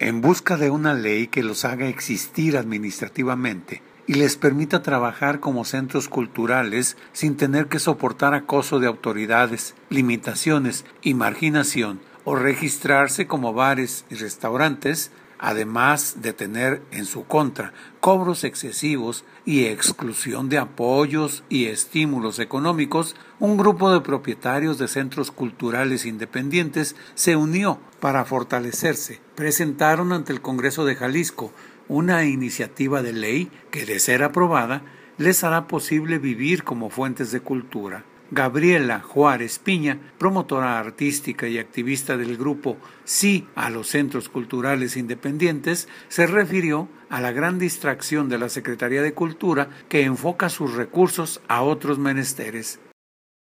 en busca de una ley que los haga existir administrativamente y les permita trabajar como centros culturales sin tener que soportar acoso de autoridades, limitaciones y marginación, o registrarse como bares y restaurantes además de tener en su contra cobros excesivos y exclusión de apoyos y estímulos económicos, un grupo de propietarios de centros culturales independientes se unió para fortalecerse. Presentaron ante el Congreso de Jalisco una iniciativa de ley que, de ser aprobada, les hará posible vivir como fuentes de cultura. Gabriela Juárez Piña, promotora artística y activista del grupo Sí a los Centros Culturales Independientes, se refirió a la gran distracción de la Secretaría de Cultura que enfoca sus recursos a otros menesteres.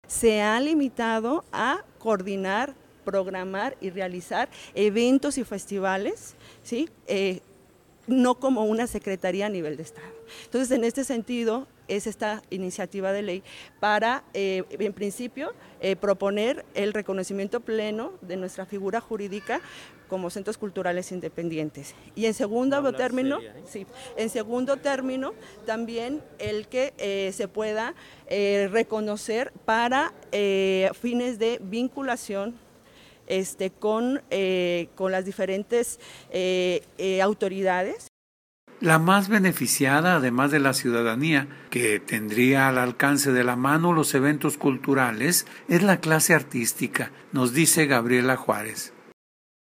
Se ha limitado a coordinar programar y realizar eventos y festivales, ¿sí? Eh, no como una secretaría a nivel de Estado. Entonces, en este sentido, es esta iniciativa de ley para, eh, en principio, eh, proponer el reconocimiento pleno de nuestra figura jurídica como centros culturales independientes. Y en segundo término, ¿eh? sí, en segundo término, también el que se pueda reconocer para fines de vinculación este, eh, con, las diferentes eh, eh, autoridades. La más beneficiada, además de la ciudadanía, que tendría al alcance de la mano los eventos culturales, es la clase artística, nos dice Gabriela Juárez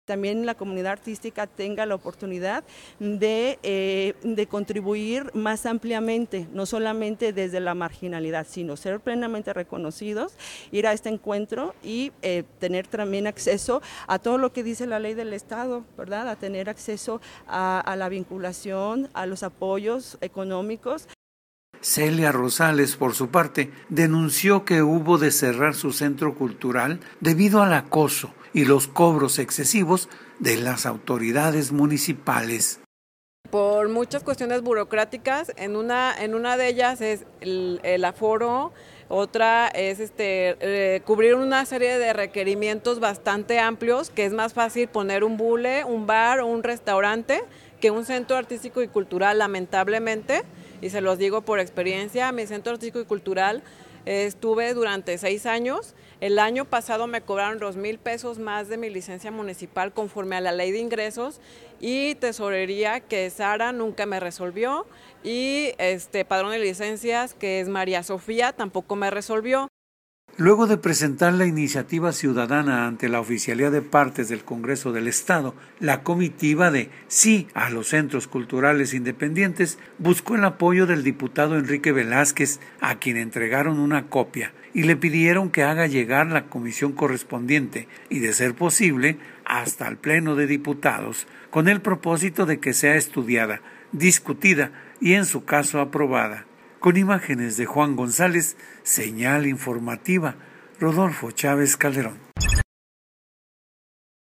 también la comunidad artística tenga la oportunidad eh, de, contribuir más ampliamente, no solamente desde la marginalidad, sino ser plenamente reconocidos, ir a este encuentro y eh, tener también acceso a todo lo que dice la ley del Estado, ¿verdad? A tener acceso a la vinculación, a los apoyos económicos Celia Rosales, por su parte, denunció que hubo de cerrar su centro cultural debido al acoso y los cobros excesivos de las autoridades municipales. Por muchas cuestiones burocráticas, en una, de ellas es el aforo, otra es este, eh, cubrir una serie de requerimientos bastante amplios, que es más fácil poner un bule, un bar o un restaurante que un centro artístico y cultural, lamentablemente, y se los digo por experiencia, mi centro artístico y cultural Estuve durante seis años. El año pasado me cobraron dos mil pesos más de mi licencia municipal conforme a la ley de ingresos y tesorería que Sara nunca me resolvió y este padrón de licencias que es María Sofía tampoco me resolvió. Luego de presentar la iniciativa ciudadana ante la Oficialía de Partes del Congreso del Estado, la comitiva de Sí a los Centros Culturales Independientes buscó el apoyo del diputado Enrique Velázquez, a quien entregaron una copia, y le pidieron que haga llegar la comisión correspondiente y, de ser posible, hasta el Pleno de Diputados, con el propósito de que sea estudiada, discutida y, en su caso, aprobada con imágenes de Juan González, señal informativa, Rodolfo Chávez Calderón.